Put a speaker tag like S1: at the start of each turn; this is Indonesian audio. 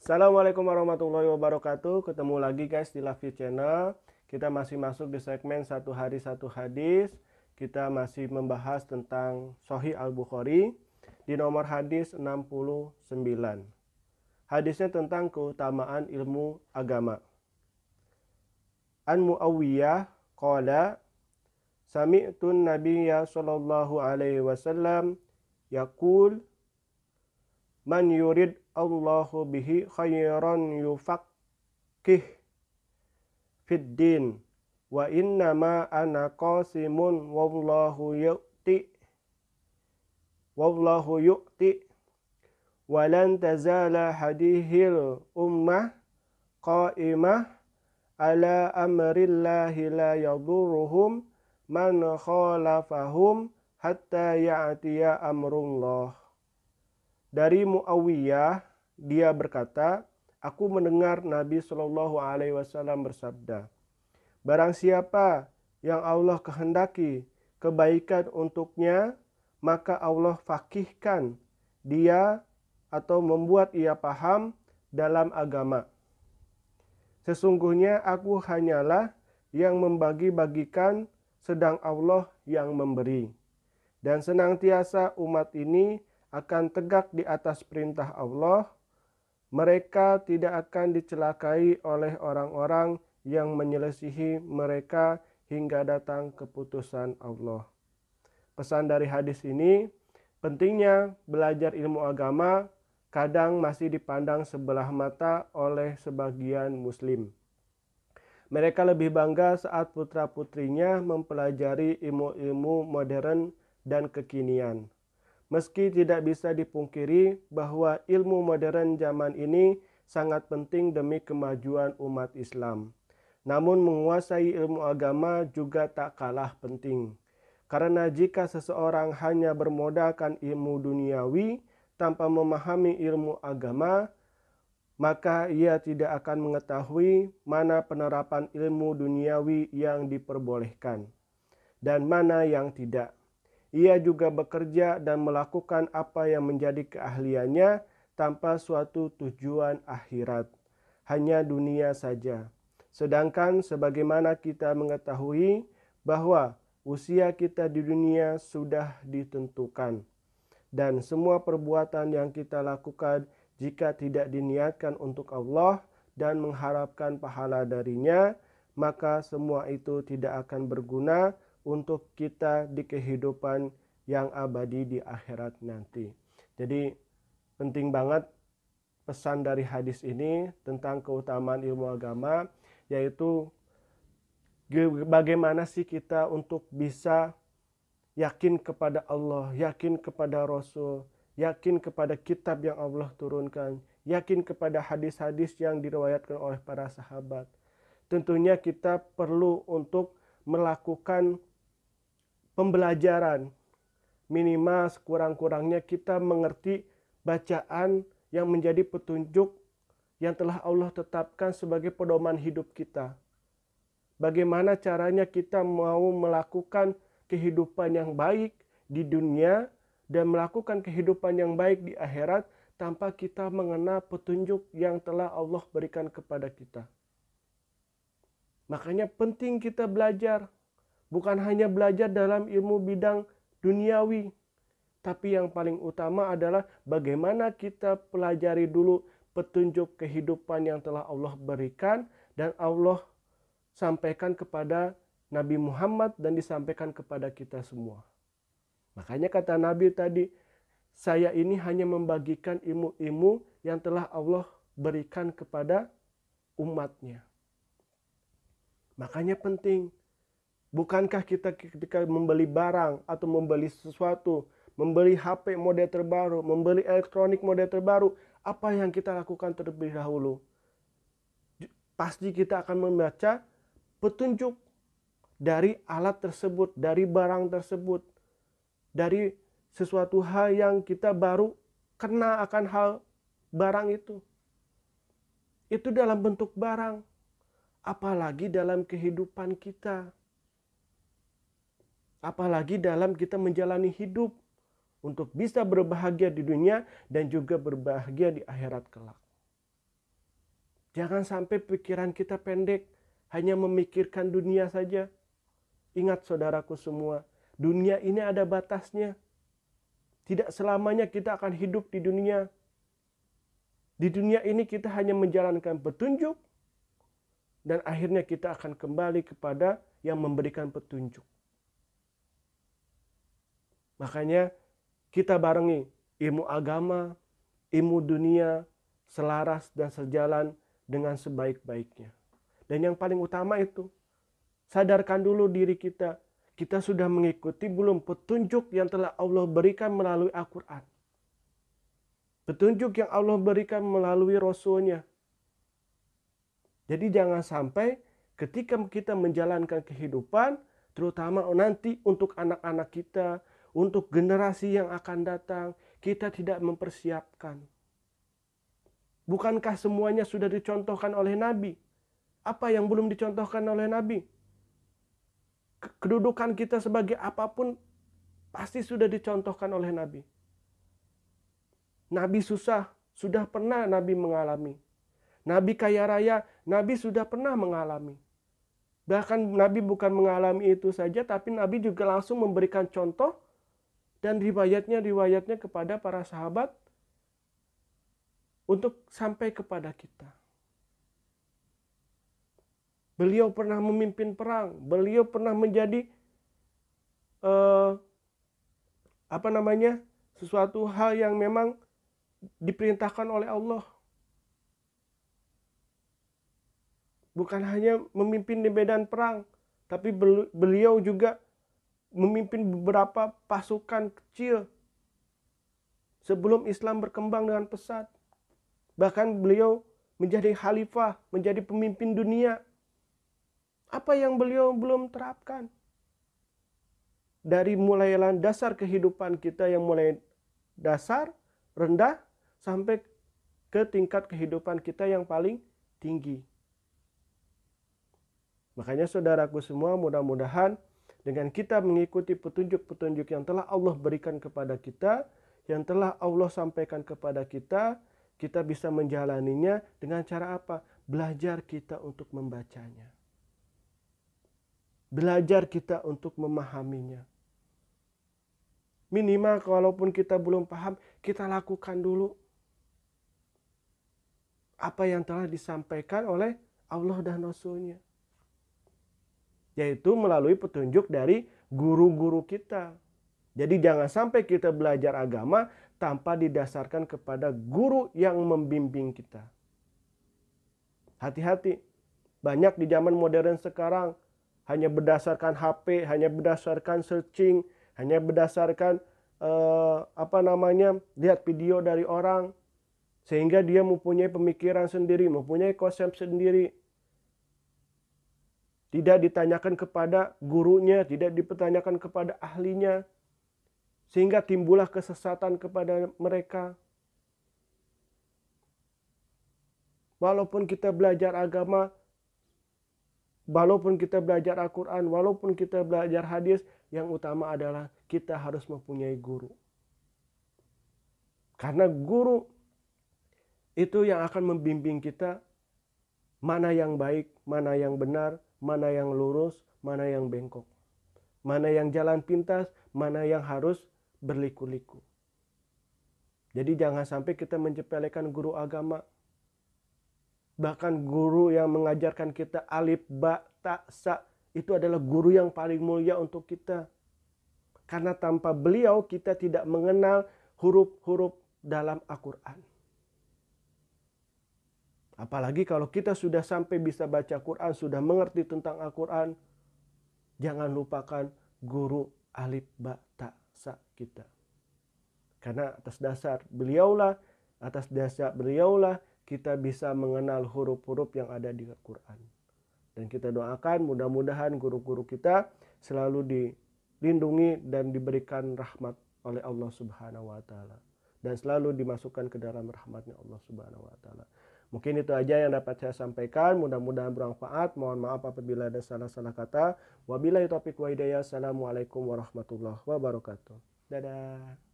S1: Assalamualaikum warahmatullahi wabarakatuh. Ketemu lagi guys di Love You Channel. Kita masih masuk di segmen satu hari satu hadis. Kita masih membahas tentang Sohi Al Bukhari di nomor hadis 69. Hadisnya tentang keutamaan ilmu agama. An Muawiyah qala sami'tun Nabiya sallallahu alaihi wasallam yakul man yurid الله به خيرا يفقه في الدين وإنما أنا قاسم والله يؤتي والله يؤتي ولن تزال هذه الأمة قائمة على أمر الله لا يضرهم من خالفهم حتى يأتي أمر الله dari Muawiyah dia berkata, aku mendengar Nabi Shallallahu alaihi wasallam bersabda, barang siapa yang Allah kehendaki kebaikan untuknya, maka Allah fakihkan dia atau membuat ia paham dalam agama. Sesungguhnya aku hanyalah yang membagi-bagikan sedang Allah yang memberi. Dan senantiasa umat ini akan tegak di atas perintah Allah. Mereka tidak akan dicelakai oleh orang-orang yang menyelesihi mereka hingga datang keputusan Allah. Pesan dari hadis ini, pentingnya belajar ilmu agama kadang masih dipandang sebelah mata oleh sebagian muslim. Mereka lebih bangga saat putra-putrinya mempelajari ilmu-ilmu modern dan kekinian. Meski tidak bisa dipungkiri bahwa ilmu modern zaman ini sangat penting demi kemajuan umat Islam. Namun menguasai ilmu agama juga tak kalah penting. Karena jika seseorang hanya bermodalkan ilmu duniawi tanpa memahami ilmu agama, maka ia tidak akan mengetahui mana penerapan ilmu duniawi yang diperbolehkan dan mana yang tidak. Ia juga bekerja dan melakukan apa yang menjadi keahliannya tanpa suatu tujuan akhirat, hanya dunia saja. Sedangkan sebagaimana kita mengetahui bahwa usia kita di dunia sudah ditentukan dan semua perbuatan yang kita lakukan jika tidak diniatkan untuk Allah dan mengharapkan pahala darinya, maka semua itu tidak akan berguna untuk kita di kehidupan yang abadi di akhirat nanti. Jadi penting banget pesan dari hadis ini tentang keutamaan ilmu agama yaitu bagaimana sih kita untuk bisa yakin kepada Allah, yakin kepada Rasul, yakin kepada kitab yang Allah turunkan, yakin kepada hadis-hadis yang diriwayatkan oleh para sahabat. Tentunya kita perlu untuk melakukan pembelajaran. Minimal sekurang-kurangnya kita mengerti bacaan yang menjadi petunjuk yang telah Allah tetapkan sebagai pedoman hidup kita. Bagaimana caranya kita mau melakukan kehidupan yang baik di dunia dan melakukan kehidupan yang baik di akhirat tanpa kita mengenal petunjuk yang telah Allah berikan kepada kita. Makanya penting kita belajar bukan hanya belajar dalam ilmu bidang duniawi, tapi yang paling utama adalah bagaimana kita pelajari dulu petunjuk kehidupan yang telah Allah berikan dan Allah sampaikan kepada Nabi Muhammad dan disampaikan kepada kita semua. Makanya kata Nabi tadi, saya ini hanya membagikan ilmu-ilmu yang telah Allah berikan kepada umatnya. Makanya penting Bukankah kita ketika membeli barang atau membeli sesuatu, membeli HP model terbaru, membeli elektronik model terbaru, apa yang kita lakukan terlebih dahulu? Pasti kita akan membaca petunjuk dari alat tersebut, dari barang tersebut, dari sesuatu hal yang kita baru kena akan hal barang itu. Itu dalam bentuk barang, apalagi dalam kehidupan kita apalagi dalam kita menjalani hidup untuk bisa berbahagia di dunia dan juga berbahagia di akhirat kelak. Jangan sampai pikiran kita pendek, hanya memikirkan dunia saja. Ingat saudaraku semua, dunia ini ada batasnya. Tidak selamanya kita akan hidup di dunia. Di dunia ini kita hanya menjalankan petunjuk dan akhirnya kita akan kembali kepada yang memberikan petunjuk. Makanya kita barengi ilmu agama, ilmu dunia selaras dan sejalan dengan sebaik-baiknya. Dan yang paling utama itu sadarkan dulu diri kita. Kita sudah mengikuti belum petunjuk yang telah Allah berikan melalui Al-Quran. Petunjuk yang Allah berikan melalui Rasulnya. Jadi jangan sampai ketika kita menjalankan kehidupan, terutama nanti untuk anak-anak kita, untuk generasi yang akan datang, kita tidak mempersiapkan. Bukankah semuanya sudah dicontohkan oleh Nabi? Apa yang belum dicontohkan oleh Nabi? Kedudukan kita sebagai apapun pasti sudah dicontohkan oleh Nabi. Nabi susah, sudah pernah Nabi mengalami. Nabi kaya raya, Nabi sudah pernah mengalami. Bahkan Nabi bukan mengalami itu saja, tapi Nabi juga langsung memberikan contoh dan riwayatnya riwayatnya kepada para sahabat untuk sampai kepada kita. Beliau pernah memimpin perang, beliau pernah menjadi eh, apa namanya sesuatu hal yang memang diperintahkan oleh Allah. Bukan hanya memimpin di medan perang, tapi beliau juga memimpin beberapa pasukan kecil sebelum Islam berkembang dengan pesat. Bahkan beliau menjadi khalifah, menjadi pemimpin dunia. Apa yang beliau belum terapkan? Dari mulai dasar kehidupan kita yang mulai dasar, rendah, sampai ke tingkat kehidupan kita yang paling tinggi. Makanya saudaraku semua mudah-mudahan dengan kita mengikuti petunjuk-petunjuk yang telah Allah berikan kepada kita, yang telah Allah sampaikan kepada kita, kita bisa menjalaninya dengan cara apa? Belajar kita untuk membacanya. Belajar kita untuk memahaminya. Minimal kalaupun kita belum paham, kita lakukan dulu apa yang telah disampaikan oleh Allah dan Rasulnya. nya yaitu melalui petunjuk dari guru-guru kita. Jadi jangan sampai kita belajar agama tanpa didasarkan kepada guru yang membimbing kita. Hati-hati. Banyak di zaman modern sekarang hanya berdasarkan HP, hanya berdasarkan searching, hanya berdasarkan eh, apa namanya? lihat video dari orang sehingga dia mempunyai pemikiran sendiri, mempunyai konsep sendiri, tidak ditanyakan kepada gurunya, tidak dipertanyakan kepada ahlinya, sehingga timbullah kesesatan kepada mereka. Walaupun kita belajar agama, walaupun kita belajar Al-Quran, walaupun kita belajar hadis, yang utama adalah kita harus mempunyai guru. Karena guru itu yang akan membimbing kita mana yang baik, mana yang benar, mana yang lurus, mana yang bengkok, mana yang jalan pintas, mana yang harus berliku-liku. Jadi jangan sampai kita menjepelekan guru agama. Bahkan guru yang mengajarkan kita alif, ba, ta, sa itu adalah guru yang paling mulia untuk kita. Karena tanpa beliau kita tidak mengenal huruf-huruf dalam Al-Qur'an. Apalagi kalau kita sudah sampai bisa baca Quran, sudah mengerti tentang Al-Quran, jangan lupakan guru alif ba ta sa kita. Karena atas dasar beliaulah, atas dasar beliaulah kita bisa mengenal huruf-huruf yang ada di Al-Quran. Dan kita doakan mudah-mudahan guru-guru kita selalu dilindungi dan diberikan rahmat oleh Allah Subhanahu wa taala dan selalu dimasukkan ke dalam rahmatnya Allah Subhanahu wa taala. Mungkin itu aja yang dapat saya sampaikan. Mudah-mudahan bermanfaat. Mohon maaf apabila ada salah-salah kata. Wabillahi taufiq wa hidayah. Assalamualaikum warahmatullahi wabarakatuh. Dadah.